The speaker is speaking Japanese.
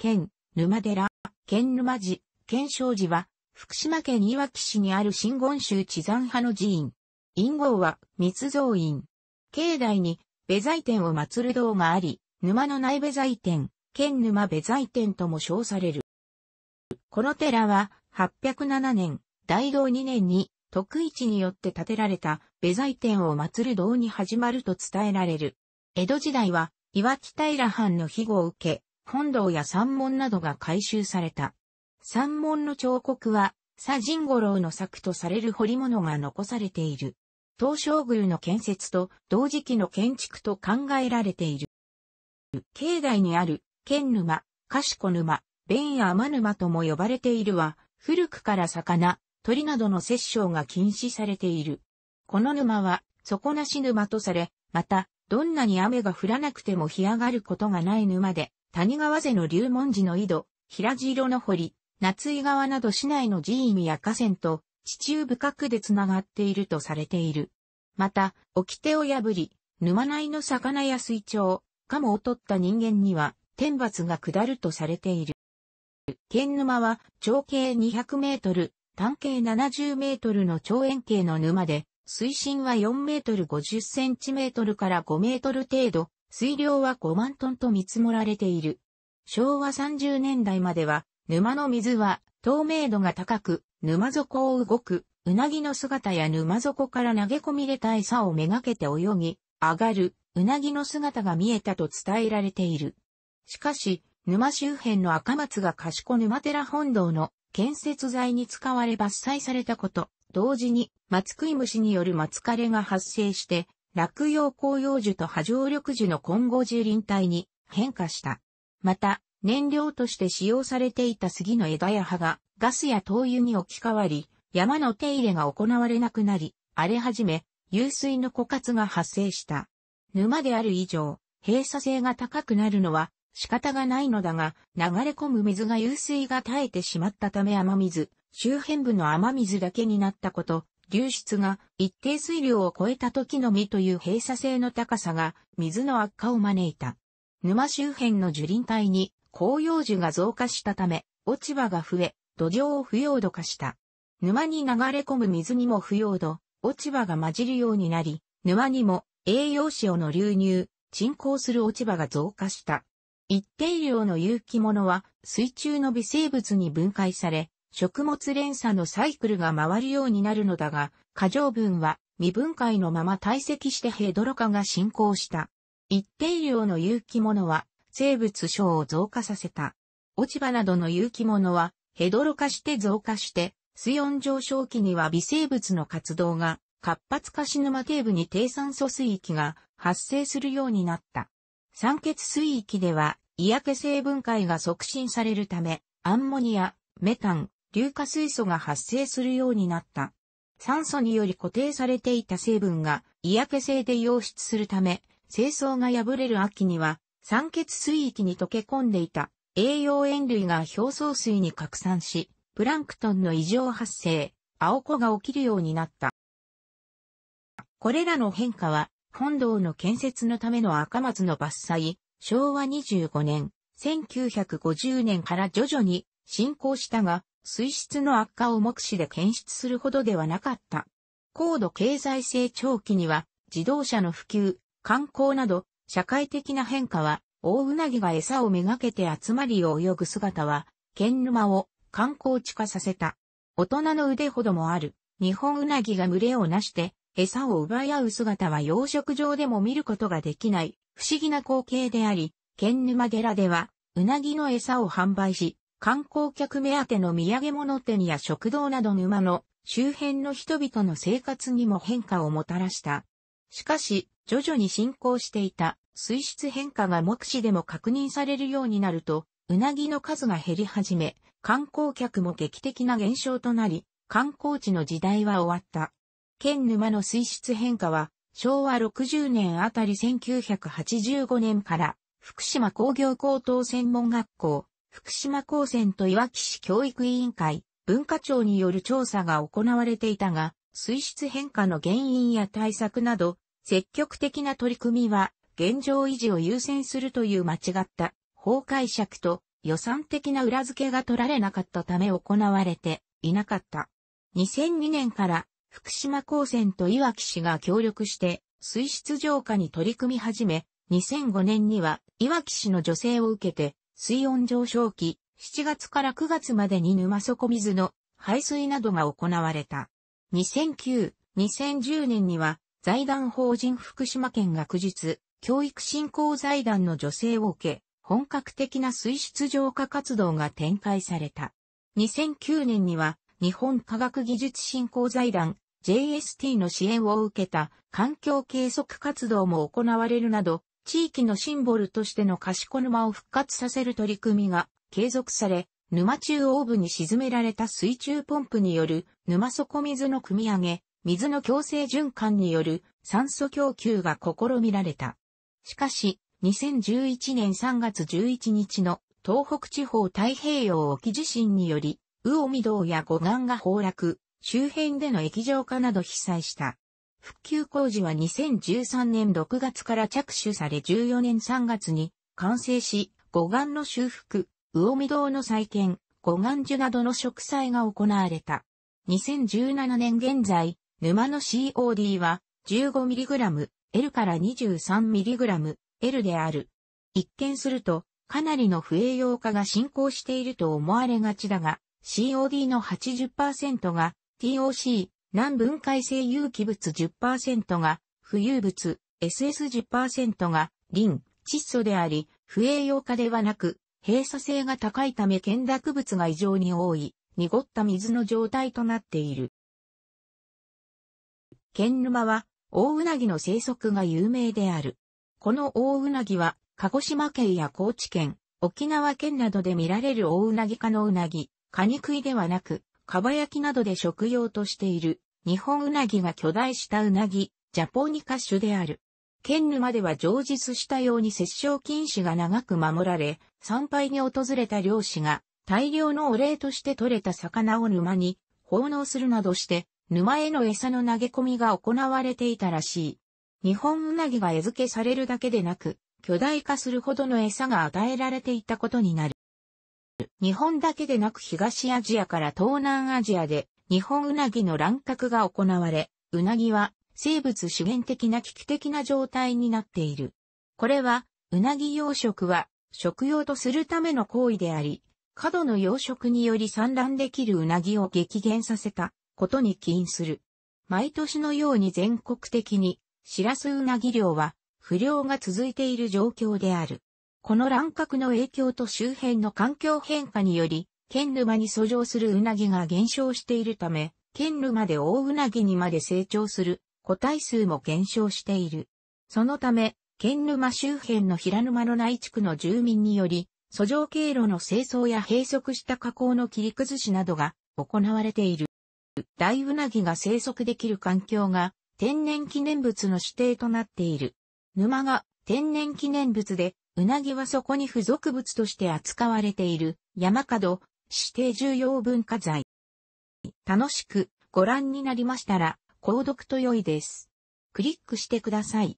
県、沼寺、県沼寺、県正寺は、福島県いわき市にある新言宗地山派の寺院。院号は、密造院。境内に、別在天を祀る堂があり、沼の内部在天、県沼別在天とも称される。この寺は、807年、大道2年に、徳一によって建てられた、別在天を祀る堂に始まると伝えられる。江戸時代は、岩木平藩の庇護を受け、本堂や山門などが改修された。山門の彫刻は、佐神五郎の作とされる彫り物が残されている。東照宮の建設と同時期の建築と考えられている。境内にある、剣沼、賢沼、弁や天沼とも呼ばれているは、古くから魚、鳥などの殺生が禁止されている。この沼は、底なし沼とされ、また、どんなに雨が降らなくても干上がることがない沼で、谷川瀬の龍門寺の井戸、平地色の堀、夏井川など市内の寺院や河川と地中深くでつながっているとされている。また、掟を破り、沼内の魚や水鳥、カモを取った人間には天罰が下るとされている。県沼は長径200メートル、単径70メートルの長円形の沼で、水深は4メートル50センチメートルから5メートル程度、水量は5万トンと見積もられている。昭和30年代までは、沼の水は透明度が高く、沼底を動く、うなぎの姿や沼底から投げ込み入れた餌をめがけて泳ぎ、上がる、うなぎの姿が見えたと伝えられている。しかし、沼周辺の赤松が賢沼寺本堂の建設材に使われ伐採されたこと、同時に松食い虫による松枯れが発生して、落葉紅葉樹と波状緑樹の混合樹林帯に変化した。また、燃料として使用されていた杉の枝や葉がガスや灯油に置き換わり、山の手入れが行われなくなり、荒れ始め、湧水の枯渇が発生した。沼である以上、閉鎖性が高くなるのは仕方がないのだが、流れ込む水が湧水が耐えてしまったため雨水、周辺部の雨水だけになったこと、流出が一定水量を超えた時のみという閉鎖性の高さが水の悪化を招いた。沼周辺の樹林帯に紅葉樹が増加したため、落ち葉が増え、土壌を腐葉土化した。沼に流れ込む水にも腐葉土、落ち葉が混じるようになり、沼にも栄養塩の流入、沈降する落ち葉が増加した。一定量の有機物は水中の微生物に分解され、食物連鎖のサイクルが回るようになるのだが、過剰分は未分解のまま堆積してヘドロ化が進行した。一定量の有機物は生物症を増加させた。落ち葉などの有機物はヘドロ化して増加して、水温上昇期には微生物の活動が活発化し沼底部に低酸素水域が発生するようになった。酸欠水域では、嫌気性分解が促進されるため、アンモニア、メタン、硫化水素が発生するようになった。酸素により固定されていた成分が嫌気性で溶出するため、清掃が破れる秋には酸欠水域に溶け込んでいた栄養塩類が表層水に拡散し、プランクトンの異常発生、青子が起きるようになった。これらの変化は、本堂の建設のための赤松の伐採、昭和25年、1950年から徐々に進行したが、水質の悪化を目視で検出するほどではなかった。高度経済成長期には自動車の普及、観光など社会的な変化は大うなぎが餌をめがけて集まりを泳ぐ姿は、県沼を観光地化させた。大人の腕ほどもある、日本うなぎが群れをなして、餌を奪い合う姿は養殖場でも見ることができない、不思議な光景であり、県沼寺では、うなぎの餌を販売し、観光客目当ての土産物店や食堂など沼の周辺の人々の生活にも変化をもたらした。しかし、徐々に進行していた水質変化が目視でも確認されるようになると、うなぎの数が減り始め、観光客も劇的な減少となり、観光地の時代は終わった。県沼の水質変化は、昭和60年あたり1985年から、福島工業高等専門学校、福島高専といわき市教育委員会、文化庁による調査が行われていたが、水質変化の原因や対策など、積極的な取り組みは、現状維持を優先するという間違った法解釈と予算的な裏付けが取られなかったため行われていなかった。2002年から福島高専といわき市が協力して水質浄化に取り組み始め、2005年にはいわき市の助成を受けて水温上昇期、7月から9月までに沼底水の排水などが行われた。2009、2010年には財団法人福島県学術教育振興財団の助成を受け、本格的な水質浄化活動が展開された。2009年には日本科学技術振興財団 JST の支援を受けた環境計測活動も行われるなど地域のシンボルとしての賢沼を復活させる取り組みが継続され、沼中央部に沈められた水中ポンプによる沼底水の汲み上げ、水の強制循環による酸素供給が試みられた。しかし、2011年3月11日の東北地方太平洋沖地震により、魚見道や護岸が崩落、周辺での液状化など被災した。復旧工事は2013年6月から着手され14年3月に完成し、護岸の修復、魚見堂の再建、護岸樹などの植栽が行われた。2017年現在、沼の COD は 15mg、から 23mg、L である。一見すると、かなりの不栄養化が進行していると思われがちだが、COD の80%が TOC、南分解性有機物10%が、浮遊物、SS10% が、リン、窒素であり、不栄養化ではなく、閉鎖性が高いため懸濁物が異常に多い、濁った水の状態となっている。剣沼は、大うなぎの生息が有名である。この大うなぎは、鹿児島県や高知県、沖縄県などで見られる大うなぎ科のうなぎ、カニ食いではなく、かば焼きなどで食用としている、日本うなぎは巨大したうなぎ、ジャポニカ種である。県沼では常実したように殺傷禁止が長く守られ、参拝に訪れた漁師が大量のお礼として取れた魚を沼に奉納するなどして、沼への餌の投げ込みが行われていたらしい。日本うなぎが餌付けされるだけでなく、巨大化するほどの餌が与えられていたことになる。日本だけでなく東アジアから東南アジアで日本うなぎの乱獲が行われ、うなぎは生物資源的な危機的な状態になっている。これは、うなぎ養殖は食用とするための行為であり、過度の養殖により産卵できるうなぎを激減させたことに起因する。毎年のように全国的に、シラスうなぎ漁は不漁が続いている状況である。この乱獲の影響と周辺の環境変化により、県沼に遡上するうなぎが減少しているため、県沼で大うなぎにまで成長する個体数も減少している。そのため、県沼周辺の平沼の内地区の住民により、遡上経路の清掃や閉塞した河口の切り崩しなどが行われている。大うなぎが生息できる環境が天然記念物の指定となっている。沼が天然記念物でうなぎはそこに付属物として扱われている山角指定重要文化財。楽しくご覧になりましたら、購読と良いです。クリックしてください。